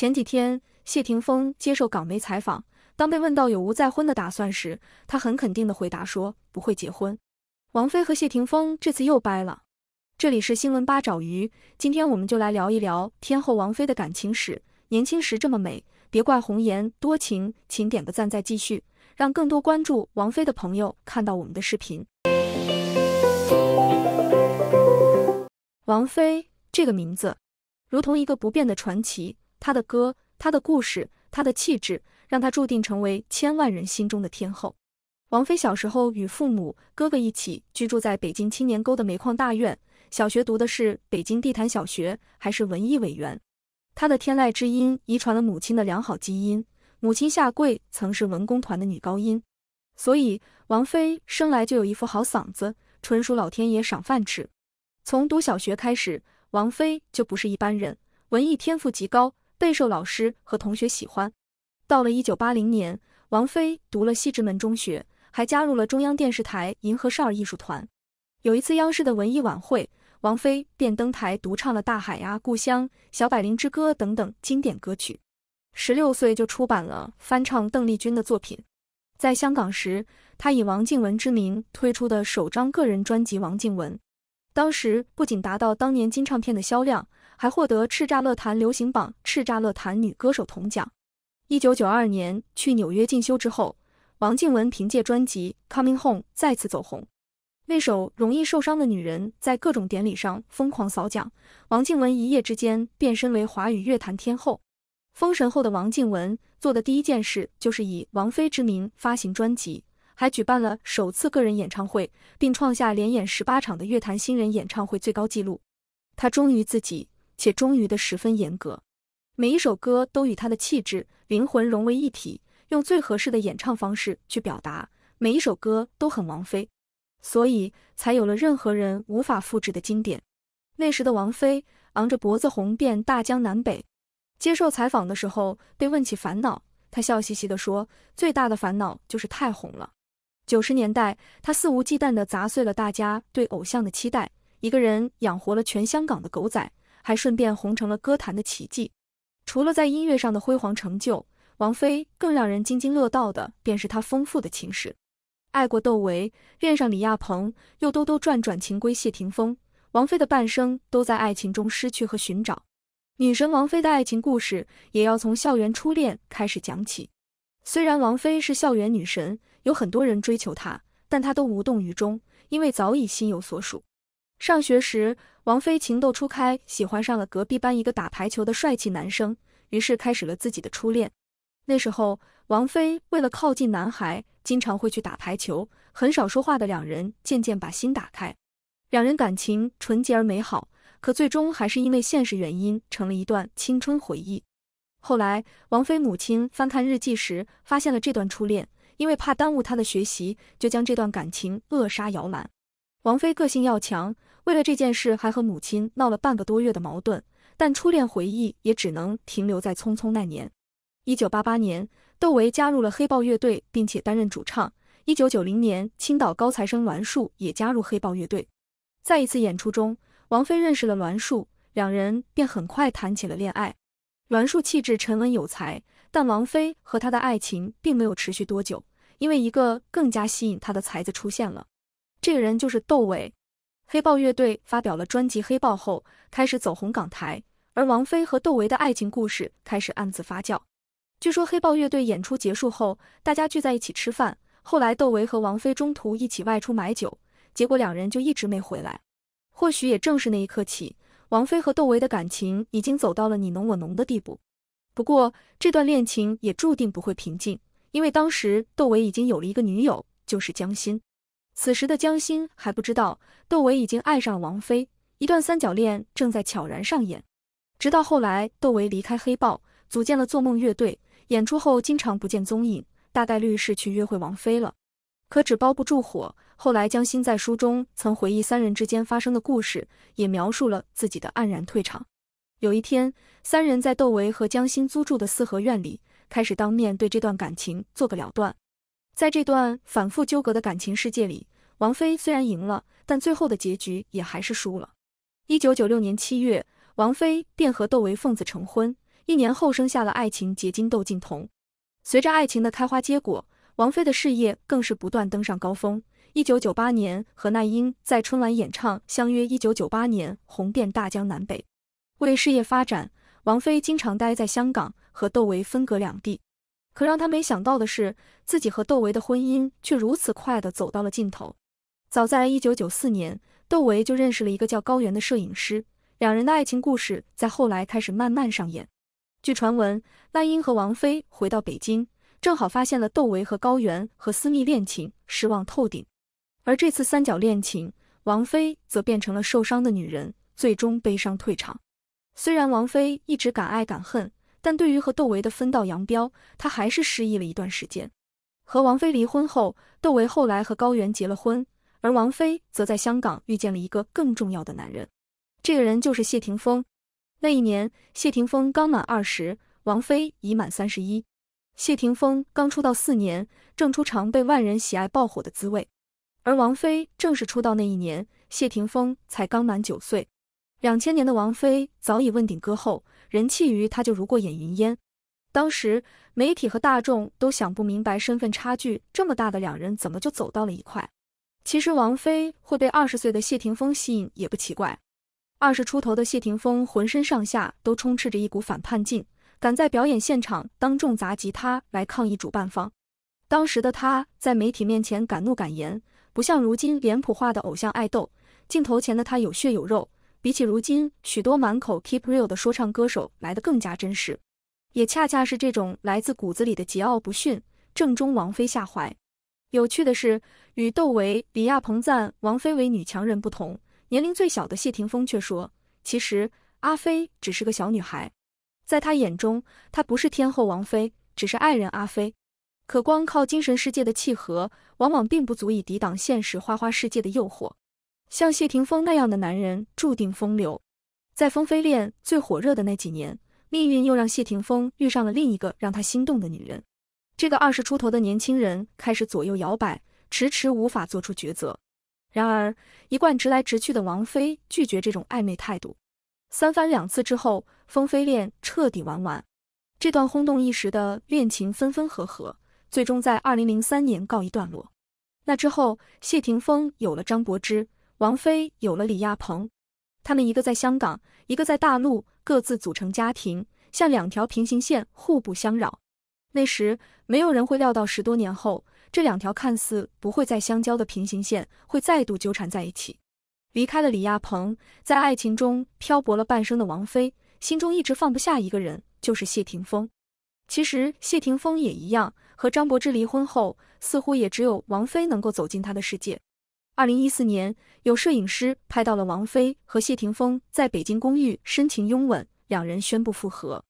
前几天，谢霆锋接受港媒采访，当被问到有无再婚的打算时，他很肯定的回答说不会结婚。王菲和谢霆锋这次又掰了。这里是新闻八爪鱼，今天我们就来聊一聊天后王菲的感情史。年轻时这么美，别怪红颜多情。请点个赞再继续，让更多关注王菲的朋友看到我们的视频。王菲这个名字，如同一个不变的传奇。她的歌，她的故事，她的气质，让她注定成为千万人心中的天后。王菲小时候与父母、哥哥一起居住在北京青年沟的煤矿大院，小学读的是北京地坛小学，还是文艺委员。她的天籁之音遗传了母亲的良好基因，母亲夏桂曾是文工团的女高音，所以王菲生来就有一副好嗓子，纯属老天爷赏饭吃。从读小学开始，王菲就不是一般人，文艺天赋极高。备受老师和同学喜欢。到了一九八零年，王菲读了西直门中学，还加入了中央电视台银河少儿艺术团。有一次央视的文艺晚会，王菲便登台独唱了《大海》啊、《故乡》、《小百灵之歌》等等经典歌曲。十六岁就出版了翻唱邓丽君的作品。在香港时，她以王静文之名推出的首张个人专辑《王静文》，当时不仅达到当年金唱片的销量。还获得叱咤乐坛流行榜叱咤乐坛女歌手铜奖。一九九二年去纽约进修之后，王静文凭借专辑《Coming Home》再次走红。那首《容易受伤的女人》在各种典礼上疯狂扫奖，王静文一夜之间变身为华语乐坛天后。封神后的王静文做的第一件事就是以王菲之名发行专辑，还举办了首次个人演唱会，并创下连演十八场的乐坛新人演唱会最高纪录。她忠于自己。且忠于的十分严格，每一首歌都与她的气质、灵魂融为一体，用最合适的演唱方式去表达。每一首歌都很王菲，所以才有了任何人无法复制的经典。那时的王菲昂着脖子红遍大江南北。接受采访的时候，被问起烦恼，她笑嘻嘻地说：“最大的烦恼就是太红了。”九十年代，她肆无忌惮地砸碎了大家对偶像的期待，一个人养活了全香港的狗仔。还顺便红成了歌坛的奇迹。除了在音乐上的辉煌成就，王菲更让人津津乐道的便是她丰富的情史：爱过窦唯，恋上李亚鹏，又兜兜转转情归谢霆锋。王菲的半生都在爱情中失去和寻找。女神王菲的爱情故事也要从校园初恋开始讲起。虽然王菲是校园女神，有很多人追求她，但她都无动于衷，因为早已心有所属。上学时。王菲情窦初开，喜欢上了隔壁班一个打排球的帅气男生，于是开始了自己的初恋。那时候，王菲为了靠近男孩，经常会去打排球。很少说话的两人渐渐把心打开，两人感情纯洁而美好。可最终还是因为现实原因，成了一段青春回忆。后来，王菲母亲翻看日记时，发现了这段初恋，因为怕耽误她的学习，就将这段感情扼杀摇篮。王菲个性要强。为了这件事，还和母亲闹了半个多月的矛盾，但初恋回忆也只能停留在匆匆那年。一九八八年，窦唯加入了黑豹乐队，并且担任主唱。一九九零年，青岛高材生栾树也加入黑豹乐队。在一次演出中，王菲认识了栾树，两人便很快谈起了恋爱。栾树气质沉稳有才，但王菲和他的爱情并没有持续多久，因为一个更加吸引他的才子出现了。这个人就是窦唯。黑豹乐队发表了专辑《黑豹》后，开始走红港台，而王菲和窦唯的爱情故事开始暗自发酵。据说黑豹乐队演出结束后，大家聚在一起吃饭，后来窦唯和王菲中途一起外出买酒，结果两人就一直没回来。或许也正是那一刻起，王菲和窦唯的感情已经走到了你侬我侬的地步。不过，这段恋情也注定不会平静，因为当时窦唯已经有了一个女友，就是江心。此时的江心还不知道，窦唯已经爱上了王菲，一段三角恋正在悄然上演。直到后来，窦唯离开黑豹，组建了做梦乐队，演出后经常不见踪影，大概率是去约会王菲了。可纸包不住火，后来江心在书中曾回忆三人之间发生的故事，也描述了自己的黯然退场。有一天，三人在窦唯和江心租住的四合院里，开始当面对这段感情做个了断。在这段反复纠葛的感情世界里。王菲虽然赢了，但最后的结局也还是输了。一九九六年七月，王菲便和窦唯奉子成婚，一年后生下了爱情结晶窦靖童。随着爱情的开花结果，王菲的事业更是不断登上高峰。一九九八年，和那英在春晚演唱《相约》，一九九八年红遍大江南北。为事业发展，王菲经常待在香港，和窦唯分隔两地。可让他没想到的是，自己和窦唯的婚姻却如此快的走到了尽头。早在一九九四年，窦唯就认识了一个叫高原的摄影师，两人的爱情故事在后来开始慢慢上演。据传闻，那英和王菲回到北京，正好发现了窦唯和高原和私密恋情，失望透顶。而这次三角恋情，王菲则变成了受伤的女人，最终悲伤退场。虽然王菲一直敢爱敢恨，但对于和窦唯的分道扬镳，她还是失忆了一段时间。和王菲离婚后，窦唯后来和高原结了婚。而王菲则在香港遇见了一个更重要的男人，这个人就是谢霆锋。那一年，谢霆锋刚满二十，王菲已满三十一。谢霆锋刚出道四年，正出尝被万人喜爱爆火的滋味，而王菲正是出道那一年，谢霆锋才刚满九岁。两千年的王菲早已问鼎歌后，人气于她就如过眼云烟。当时媒体和大众都想不明白，身份差距这么大的两人怎么就走到了一块。其实王菲会被二十岁的谢霆锋吸引也不奇怪。二十出头的谢霆锋浑身上下都充斥着一股反叛劲，敢在表演现场当众砸吉他来抗议主办方。当时的他在媒体面前敢怒敢言，不像如今脸谱化的偶像爱豆。镜头前的他有血有肉，比起如今许多满口 keep real 的说唱歌手来得更加真实。也恰恰是这种来自骨子里的桀骜不驯，正中王菲下怀。有趣的是，与窦唯、李亚鹏赞王菲为女强人不同，年龄最小的谢霆锋却说：“其实阿菲只是个小女孩，在他眼中，她不是天后王菲，只是爱人阿菲。”可光靠精神世界的契合，往往并不足以抵挡现实花花世界的诱惑。像谢霆锋那样的男人，注定风流。在风飞恋最火热的那几年，命运又让谢霆锋遇上了另一个让他心动的女人。这个二十出头的年轻人开始左右摇摆，迟迟无法做出抉择。然而，一贯直来直去的王菲拒绝这种暧昧态度。三番两次之后，风飞恋彻底玩完。这段轰动一时的恋情分分合合，最终在二零零三年告一段落。那之后，谢霆锋有了张柏芝，王菲有了李亚鹏。他们一个在香港，一个在大陆，各自组成家庭，像两条平行线，互不相扰。那时，没有人会料到十多年后，这两条看似不会再相交的平行线会再度纠缠在一起。离开了李亚鹏，在爱情中漂泊了半生的王菲，心中一直放不下一个人，就是谢霆锋。其实谢霆锋也一样，和张柏芝离婚后，似乎也只有王菲能够走进他的世界。二零一四年，有摄影师拍到了王菲和谢霆锋在北京公寓深情拥吻，两人宣布复合。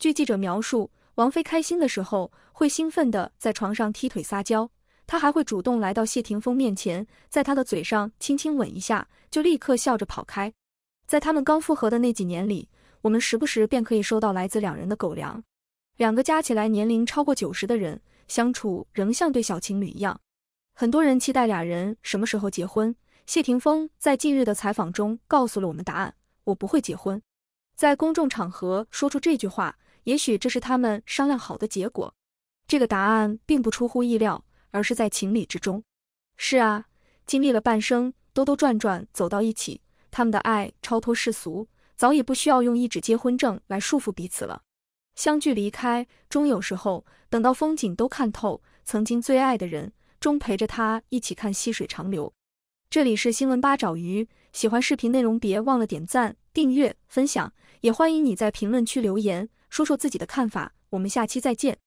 据记者描述。王菲开心的时候会兴奋地在床上踢腿撒娇，她还会主动来到谢霆锋面前，在他的嘴上轻轻吻一下，就立刻笑着跑开。在他们刚复合的那几年里，我们时不时便可以收到来自两人的“狗粮”。两个加起来年龄超过九十的人相处仍像对小情侣一样。很多人期待俩人什么时候结婚。谢霆锋在近日的采访中告诉了我们答案：“我不会结婚。”在公众场合说出这句话。也许这是他们商量好的结果，这个答案并不出乎意料，而是在情理之中。是啊，经历了半生，兜兜转转走到一起，他们的爱超脱世俗，早已不需要用一纸结婚证来束缚彼此了。相聚离开，终有时候，等到风景都看透，曾经最爱的人，终陪着他一起看细水长流。这里是新闻八爪鱼，喜欢视频内容别忘了点赞、订阅、分享，也欢迎你在评论区留言。说说自己的看法，我们下期再见。